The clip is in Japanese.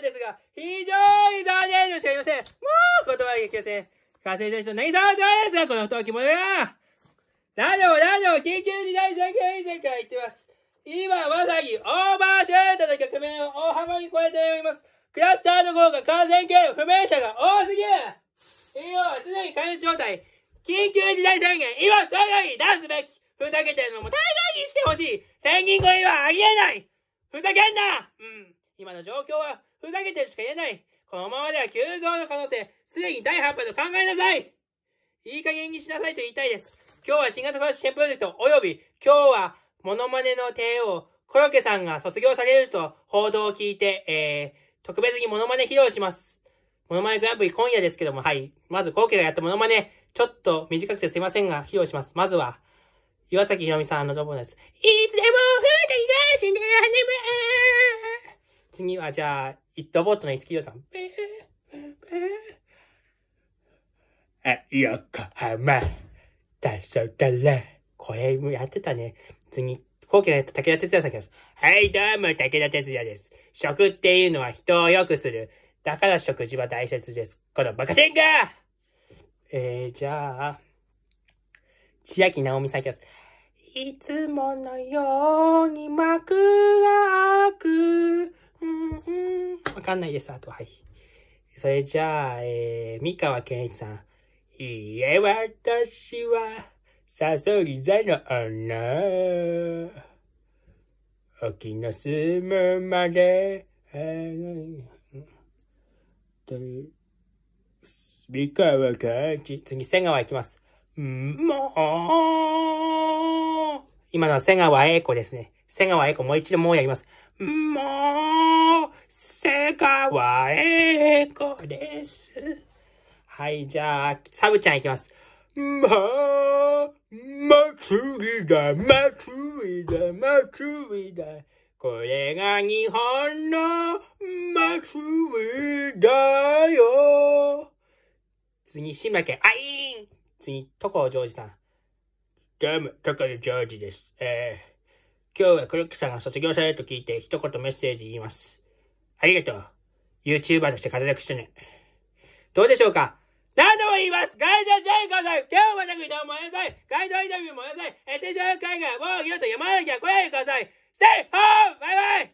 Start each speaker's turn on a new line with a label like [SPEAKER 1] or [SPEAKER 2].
[SPEAKER 1] ですが、非常に残念でしかいません。もう、言葉が聞ません。稼いだ人、何さんですこの太き者はラジオ、ラジオ、緊急事態宣言以前から言ってます。今、まさに、オーバーシュートの局面を大幅に超えております。クラスターの効果、感染系不明者が多すぎる医療はすでに過熱状態。緊急事態宣言、今すぐに出すべきふざけてるのも大概にしてほしい宣言後に人超えはありえないふざけんなうん。今の状況は、ふざけてるしか言えない。このままでは急増の可能性、すでに第8波と考えなさいいい加減にしなさいと言いたいです。今日は新型ファッションプロジェクト、および今日はモノマネの帝王、コロケさんが卒業されると報道を聞いて、えー、特別にモノマネ披露します。モノマネグランプリ今夜ですけども、はい。まず、コロケがやったモノマネ、ちょっと短くてすいませんが、披露します。まずは、岩崎ろ美さんのドボンです。いつでも、ふたりが死んではねば次はじゃあ、イットボットの五木亮さん。ペえ、横浜、大正からこれもやってたね。次、後期の武田哲也さんです。はい、どうも、武田哲也です。食っていうのは人を良くする。だから食事は大切です。このバカチェンがえー、じゃあ、千秋直美さんです。いつものように幕が開く。かんないです、あと、はい。それじゃあ、えー、三河健一さん。いいえ、私は、サソリ座の女。沖の住むまで、えー、三河健一。次、瀬川いきます。もう、今のは瀬川栄子ですね。瀬川栄子、もう一度もうやります。もう、瀬川栄子です。はい、じゃあ、サブちゃんいきます。まあ、祭りだ、祭りだ、祭りだ。これが日本の祭りだよ。次、島家、あいーん次、所ジョージさん。どうも、どこでジョージです。えー、今日はクロックさんが卒業されると聞いて一言メッセージ言います。ありがとう。YouTuber として活躍してね。どうでしょうか何度も言いますガイドジェ成功さん今日もなく移動もやさいガイドインタビューもやさい !SHO 海外もギ防御と山崎は来ないでください !Stay home! バイバイ